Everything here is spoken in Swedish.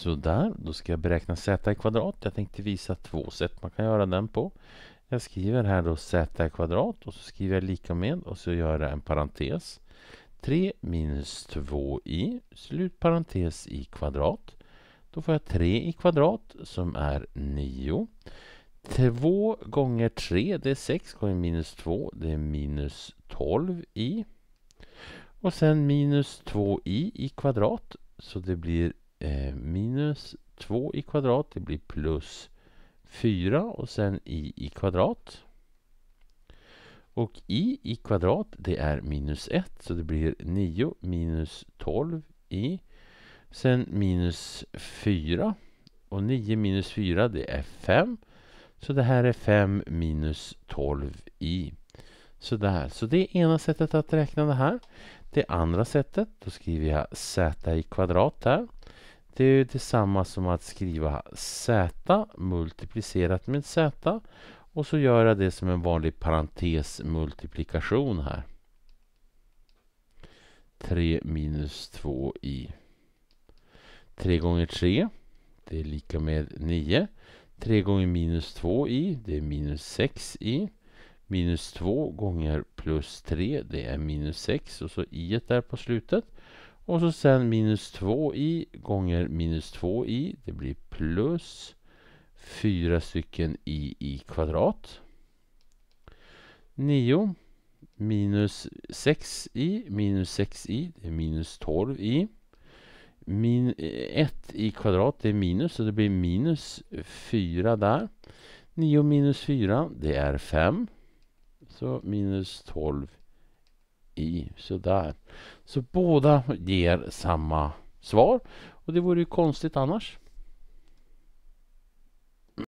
Sådär, då ska jag beräkna z i kvadrat. Jag tänkte visa två sätt man kan göra den på. Jag skriver här då z i kvadrat och så skriver jag lika med och så gör jag en parentes. 3 minus 2i, slut parentes i kvadrat. Då får jag 3 i kvadrat som är 9. 2 gånger 3 det är 6 gånger minus 2 det är minus 12i. Och sen minus 2i i kvadrat så det blir Eh, minus 2 i kvadrat, det blir plus 4 och sen i i kvadrat. Och i i kvadrat, det är minus 1 så det blir 9 minus 12 i. Sen minus 4 och 9 minus 4 det är 5. Så det här är 5 minus 12 i. Sådär, så det är ena sättet att räkna det här. Det andra sättet, då skriver jag z i kvadrat här. Det är ju detsamma som att skriva z multiplicerat med z och så göra det som en vanlig parentesmultiplikation här. 3 minus 2 i 3 gånger 3 det är lika med 9. 3 gånger minus 2 i, det är minus 6 i. Minus 2 gånger plus 3, det är minus 6 och så i där på slutet. Och så sen minus 2i gånger minus 2i. Det blir plus 4 stycken i i kvadrat. 9 minus 6i minus 6i. Det är minus 12i. Min, 1 eh, i kvadrat det är minus så det blir minus 4 där. 9 minus 4 det är 5. Så minus 12 i. Sådär. Så båda ger samma svar och det vore ju konstigt annars.